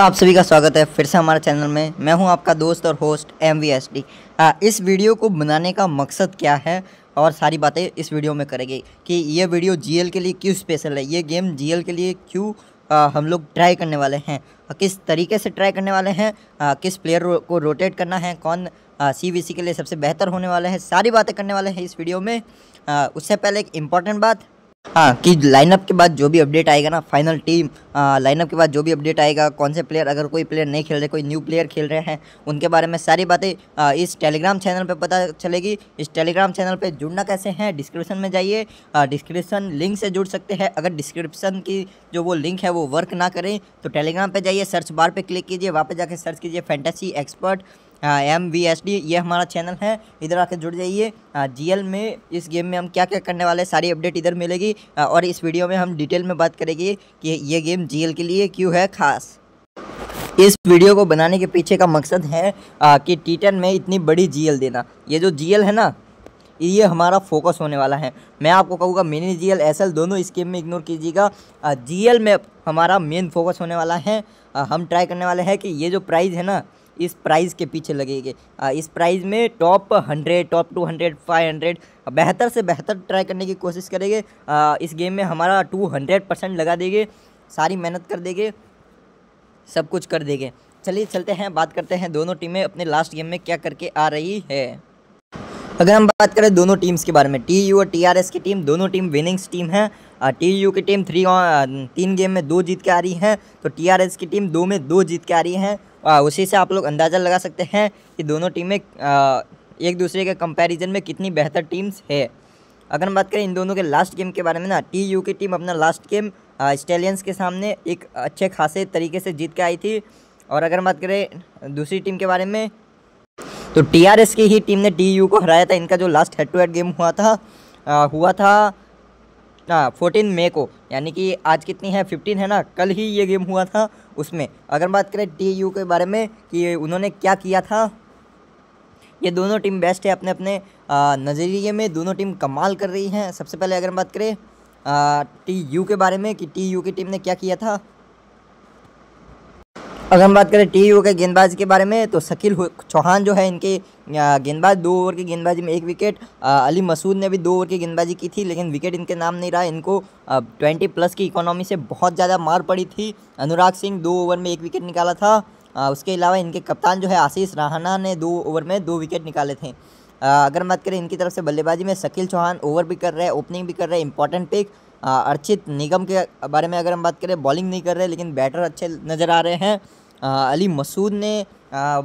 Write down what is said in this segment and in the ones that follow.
आप सभी का स्वागत है फिर से हमारे चैनल में मैं हूं आपका दोस्त और host M V S D इस वीडियो को बनाने का मकसद क्या है और सारी बातें इस वीडियो में करेंगे कि ये वीडियो जी के लिए क्यों स्पेशल है ये गेम जी के लिए क्यों हम लोग ट्राई करने वाले हैं किस तरीके से ट्राई करने वाले हैं किस प्लेयर रो, को रोटेट करना है कौन सी के लिए सबसे बेहतर होने वाला है सारी बातें करने वाले हैं इस वीडियो में उससे पहले एक इम्पॉर्टेंट बात हाँ कि लाइनअप के बाद जो भी अपडेट आएगा ना फाइनल टीम लाइनअप के बाद जो भी अपडेट आएगा कौन से प्लेयर अगर कोई प्लेयर नहीं खेल रहे कोई न्यू प्लेयर खेल रहे हैं उनके बारे में सारी बातें इस टेलीग्राम चैनल पे पता चलेगी इस टेलीग्राम चैनल पे जुड़ना कैसे हैं डिस्क्रिप्शन में जाइए डिस्क्रिप्शन लिंक से जुड़ सकते हैं अगर डिस्क्रिप्शन की जो वो लिंक है वो वर्क ना करें तो टेलीग्राम पर जाइए सर्च बार पर क्लिक कीजिए वहाँ पर जाकर सर्च कीजिए fantasy expert M V S D ये हमारा चैनल है इधर आके जुड़ जाइए जी हाँ, एल में इस गेम में हम क्या क्या करने वाले हैं सारी अपडेट इधर मिलेगी हाँ, और इस वीडियो में हम डिटेल में बात करेंगे कि ये गेम जी एल के लिए क्यों है खास इस वीडियो को बनाने के पीछे का मकसद है आ, हाँ, कि टीटन में इतनी बड़ी जी एल देना ये जो जी एल है ना ये हमारा फोकस होने वाला है मैं आपको कहूँगा mini G L S L दोनों इस गेम में इग्नोर कीजिएगा जी एल में हमारा मेन फोकस होने वाला है आ, हम ट्राई करने वाले हैं कि ये जो प्राइज़ है ना इस प्राइज़ के पीछे लगेंगे इस प्राइज़ में top hundred top two hundred five hundred बेहतर से बेहतर ट्राई करने की कोशिश करेंगे इस गेम में हमारा टू हंड्रेड परसेंट लगा देंगे सारी मेहनत कर देंगे सब कुछ कर देंगे चलिए चलते हैं बात करते हैं दोनों टीमें अपने लास्ट गेम में क्या करके आ रही है अगर हम बात करें दोनों टीम्स के बारे में टी यू और टी आर एस की टीम दोनों टीम विनिंग्स टीम है टी यू की टीम थ्री तीन गेम में दो जीत के आ रही है तो टी आर एस की टीम दो में दो जीत के आ रही है उसी से आप लोग अंदाज़ा लगा सकते हैं कि दोनों टीमें एक दूसरे के कंपैरिजन में कितनी बेहतर टीम्स है अगर हम बात करें इन दोनों के लास्ट गेम के बारे में ना टी यू की टीम अपना लास्ट गेम स्टेलियंस के सामने एक अच्छे खासे तरीके से जीत के आई थी और अगर हम बात करें दूसरी टीम के बारे में तो टी आर एस की ही टीम ने टी यू को हराया था इनका जो last head to head game हुआ था आ, हुआ था फोर्टीन मे को यानी कि आज कितनी है फिफ्टीन है ना कल ही ये गेम हुआ था उसमें अगर बात करें टी यू के बारे में कि उन्होंने क्या किया था ये दोनों टीम बेस्ट है अपने अपने नज़रिए में दोनों टीम कमाल कर रही हैं सबसे पहले अगर बात करें टी यू के बारे में कि टी यू की टीम ने क्या किया था अगर हम बात करें टी के गेंदबाज के बारे में तो शकील चौहान जो है इनके गेंदबाज दो ओवर की गेंदबाजी में एक विकेट अली मसूद ने भी दो ओवर की गेंदबाजी की थी लेकिन विकेट इनके नाम नहीं रहा इनको ट्वेंटी प्लस की इकोनॉमी से बहुत ज़्यादा मार पड़ी थी अनुराग सिंह दो ओवर में एक विकेट निकाला था आ, उसके अलावा इनके कप्तान जो है आशीष राहना ने दो ओवर में दो विकेट निकाले थे आ, अगर बात करें इनकी तरफ से बल्लेबाजी में शकील चौहान ओवर भी कर रहे हैं ओपनिंग भी कर रहे हैं इंपॉर्टेंट पिक अर्चित निगम के बारे में अगर हम बात करें बॉलिंग नहीं कर रहे लेकिन बैटर अच्छे नज़र आ रहे हैं अली मसूद ने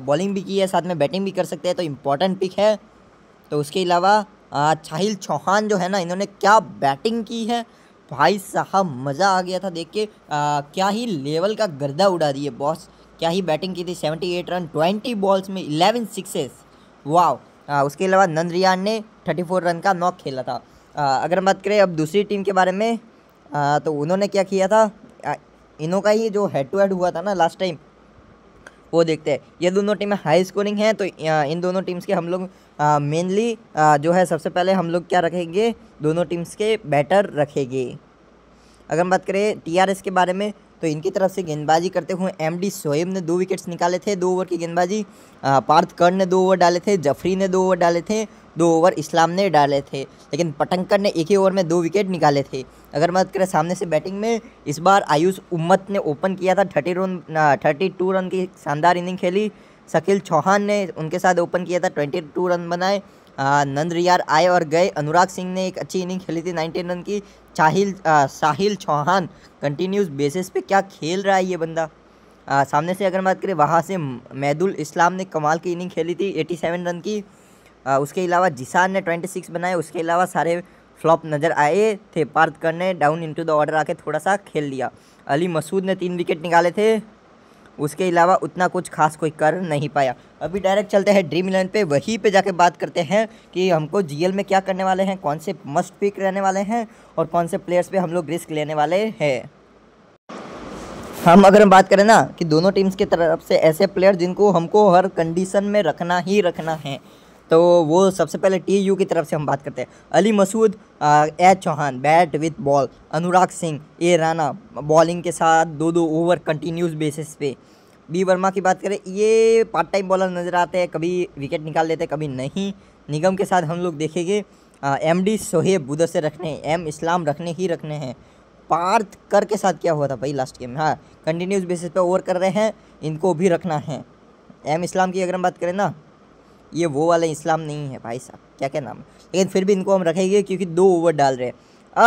बॉलिंग भी की है साथ में बैटिंग भी कर सकते हैं तो इम्पॉर्टेंट पिक है तो उसके अलावा चाहिल चौहान जो है ना इन्होंने क्या बैटिंग की है भाई साहब मज़ा आ गया था देख के क्या ही लेवल का गर्दा उड़ा दिए बॉस क्या ही बैटिंग की थी seventy eight run twenty balls में इलेवन सिक्सेस वाव उसके अलावा नंदरियान ने थर्टी फोर रन का नॉक खेला था अगर बात करें अब दूसरी टीम के बारे में आ, तो उन्होंने क्या किया था इनों का ही जो हेड टू हेड हुआ था ना लास्ट टाइम वो देखते हैं ये दोनों टीमें हाई स्कोरिंग हैं तो इन दोनों टीम्स के हम लोग मेनली जो है सबसे पहले हम लोग क्या रखेंगे दोनों टीम्स के बैटर रखेंगे अगर हम बात करें टीआरएस के बारे में तो इनकी तरफ से गेंदबाजी करते हुए एम डी शोएब ने दो विकेट्स निकाले थे दो ओवर की गेंदबाजी पार्थ कर्ण ने दो ओवर डाले थे जफरी ने दो ओवर डाले थे दो ओवर इस्लाम ने डाले थे लेकिन पटंकर ने एक ही ओवर में दो विकेट निकाले थे अगर बात करें सामने से बैटिंग में इस बार आयुष उम्मत ने ओपन किया था thirty run thirty two run की शानदार इनिंग खेली शकील चौहान ने उनके साथ ओपन किया था ट्वेंटी टू रन बनाए नंद रियार आए और गए अनुराग सिंह ने एक अच्छी इनिंग खेली थी नाइनटीन रन की चाहिल साहिल चौहान कंटिन्यूस बेसिस पे क्या खेल रहा है ये बंदा आ, सामने से अगर बात करें वहाँ से मैदुल इस्लाम ने कमाल की इनिंग खेली थी 87 रन की उसके अलावा जिसान ने ट्वेंटी सिक्स बनाए उसके अलावा सारे फ्लॉप नज़र आए थे पार्थकर ने डाउन इनटू द ऑर्डर आके थोड़ा सा खेल लिया अली मसूद ने तीन विकेट निकाले थे उसके अलावा उतना कुछ खास कोई कर नहीं पाया अभी डायरेक्ट चलते हैं ड्रीम इलेवन पे वहीं पे जाके बात करते हैं कि हमको जीएल में क्या करने वाले हैं कौन से मस्ट पिक रहने वाले हैं और कौन से प्लेयर्स पे हम लोग रिस्क लेने वाले हैं हम अगर हम बात करें ना कि दोनों टीम्स की तरफ से ऐसे प्लेयर जिनको हमको हर कंडीशन में रखना ही रखना है तो वो सबसे पहले टी यू की तरफ से हम बात करते हैं Ali Masood A Chauhan bat with ball Anurag Singh A Rana bowling के साथ दो दो ओवर कंटिन्यूस बेसिस पे बी वर्मा की बात करें ये पार्ट टाइम बॉलर नज़र आते हैं कभी विकेट निकाल लेते हैं कभी नहीं निगम के साथ हम लोग देखेंगे एम डी सोहेब उधर से रखने एम इस्लाम रखने ही रखने हैं पार्थ कर के साथ क्या हुआ था भाई लास्ट गेम हाँ कंटिन्यूस बेसिस पे ओवर कर रहे हैं इनको भी रखना है एम इस्लाम की अगर हम बात करें ना ये वो वाला इस्लाम नहीं है भाई साहब क्या क्या नाम लेकिन फिर भी इनको हम रखेंगे क्योंकि दो ओवर डाल रहे हैं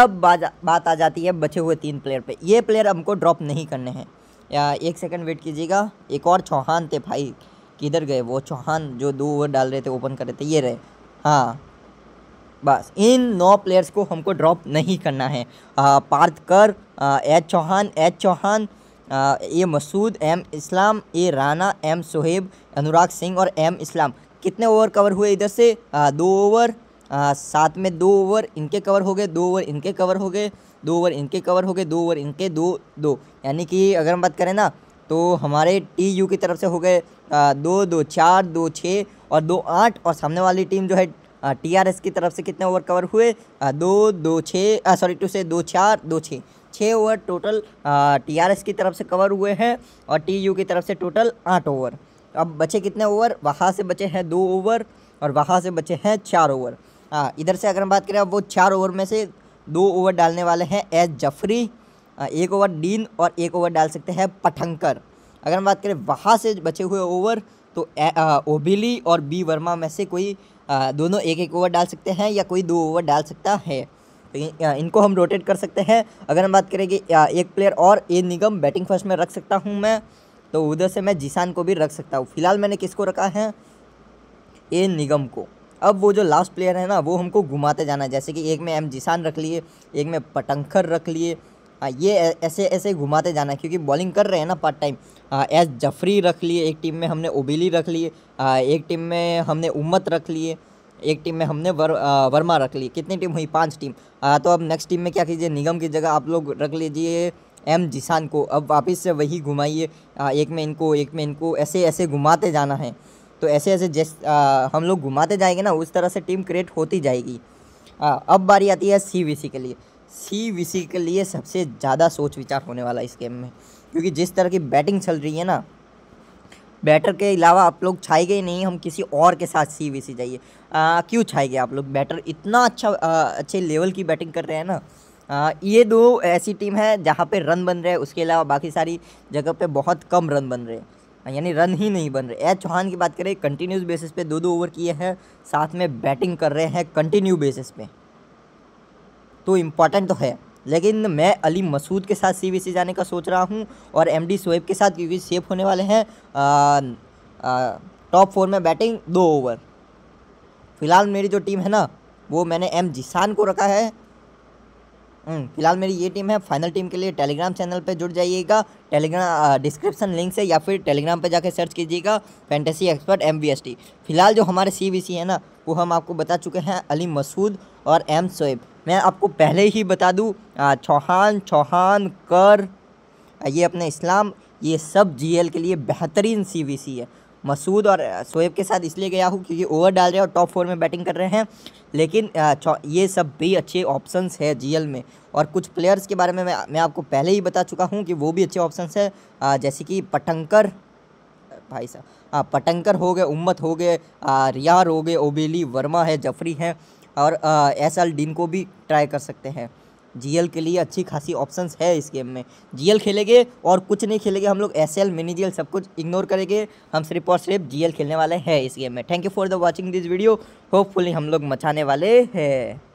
अब बात आ जाती है बचे हुए तीन प्लेयर पे ये प्लेयर हमको ड्रॉप नहीं करने हैं या एक सेकंड वेट कीजिएगा एक और चौहान थे भाई किधर गए वो चौहान जो दो ओवर डाल रहे थे ओपन कर रहे थे ये रहे हाँ बस इन नौ प्लेयर्स को हमको ड्रॉप नहीं करना है पार्थ कर H Chauhan H Chauhan A Masood M Islam A Rana M Sohaib Anurag Singh और एम इस्लाम कितने ओवर कवर हुए इधर से आ, दो ओवर साथ में दो ओवर इनके कवर हो गए दो ओवर इनके कवर हो गए दो ओवर इनके कवर हो गए दो ओवर इनके दो दो यानी कि अगर हम बात करें ना तो हमारे टी यू की तरफ से हो गए दो दो चार दो छः और दो आठ और सामने वाली टीम जो है टी आर एस की तरफ से कितने ओवर कवर हुए आ, दो दो छः सॉरी टू से दो चार दो छः छः over total T R S की तरफ से कवर हुए हैं और टी यू की तरफ से टोटल आठ ओवर अब बचे कितने ओवर वहाँ से बचे हैं दो ओवर और वहाँ से बचे हैं चार ओवर हाँ इधर से अगर हम बात करें अब वो चार ओवर में से दो ओवर डालने वाले हैं एस जफरी हाँ, एक ओवर डीन और एक ओवर डाल सकते हैं पठंकर अगर हम बात करें वहाँ से बचे हुए ओवर तो ओबिली और बी वर्मा में से कोई आ, दोनों एक एक ओवर डाल सकते हैं या कोई दो ओवर डाल सकता है तो इनको हम रोटेट कर सकते हैं अगर हम बात करें कि एक प्लेयर और ए निगम बैटिंग फर्स्ट में रख सकता हूँ मैं तो उधर से मैं जिसान को भी रख सकता हूँ फिलहाल मैंने किसको रखा है ए निगम को अब वो जो लास्ट प्लेयर है ना वो हमको घुमाते जाना है जैसे कि एक में एम जिसान रख लिए एक में पटंखर रख लिए हाँ, ये ऐसे ऐसे घुमाते जाना क्योंकि बॉलिंग कर रहे हैं ना पार्ट टाइम एस जफरी रख लिए एक टीम में हमने ओबिली हाँ, रख लिए एक टीम में हमने उम्मत रख लिए एक टीम में हमने वर, आ, वर्मा रख लिए कितनी टीम हुई पांच टीम आ, हाँ, तो अब नेक्स्ट टीम में क्या कीजिए निगम की जगह आप लोग रख लीजिए एम जिसान को अब वापस से वही घुमाइए एक में इनको एक में इनको ऐसे ऐसे घुमाते जाना है तो ऐसे ऐसे जैस हम लोग घुमाते जाएंगे ना उस तरह से टीम क्रिएट होती जाएगी आ, अब बारी आती है सी वी सी के लिए सी के लिए सबसे ज़्यादा सोच विचार होने वाला इस गेम में क्योंकि जिस तरह की बैटिंग चल रही है ना बैटर के अलावा आप लोग छाए गए नहीं हम किसी और के साथ सी वी सी जाइए क्यों छाए गए आप लोग बैटर इतना अच्छा आ, अच्छे लेवल की बैटिंग कर रहे हैं ना ये दो ऐसी टीम है जहाँ पे रन बन रहे हैं उसके अलावा बाकी सारी जगह पे बहुत कम रन बन रहे हैं यानी रन ही नहीं बन रहे एच चौहान की बात करें कंटिन्यूस बेसिस पे दो दो ओवर किए हैं साथ में बैटिंग कर रहे हैं कंटिन्यू बेसिस पे तो इम्पॉर्टेंट तो है लेकिन मैं अली मसूद के साथ सी जाने का सोच रहा हूँ और एम डी के साथ क्योंकि सेफ होने वाले हैं टॉप फोर में बैटिंग दो ओवर फिलहाल मेरी जो टीम है ना वो मैंने एम जिसान को रखा है हम्म, फिलहाल मेरी ये टीम है फाइनल टीम के लिए टेलीग्राम चैनल पे जुड़ जाइएगा टेलीग्राम डिस्क्रिप्शन लिंक से या फिर टेलीग्राम पे जाके सर्च कीजिएगा फैंटेसी एक्सपर्ट एम फिलहाल जो हमारे सी है ना वो हम आपको बता चुके हैं अली मसूद और एम सोएब मैं आपको पहले ही बता दूँ चौहान चौहान कर ये अपने इस्लाम ये सब जी के लिए बेहतरीन सी है मसूद और शोएब के साथ इसलिए गया हूँ क्योंकि ओवर डाल रहे हैं और टॉप फोर में बैटिंग कर रहे हैं लेकिन ये सब भी अच्छे ऑप्शंस है जीएल में और कुछ प्लेयर्स के बारे में मैं मैं आपको पहले ही बता चुका हूँ कि वो भी अच्छे ऑप्शंस है जैसे कि पटंकर भाई साहब पटंकर हो गए उम्मत हो गए रियार हो गए ओबेली वर्मा है जफरी हैं और एस एल डीन को भी ट्राई कर सकते हैं जीएल के लिए अच्छी खासी ऑप्शंस है इस गेम में जीएल खेलेंगे और कुछ नहीं खेलेंगे हम लोग एसएल मिनी जीएल सब कुछ इग्नोर करेंगे हम सिर्फ और सिर्फ जीएल खेलने वाले हैं इस गेम में thank you for the watching this video hopefully हम लोग मचाने वाले हैं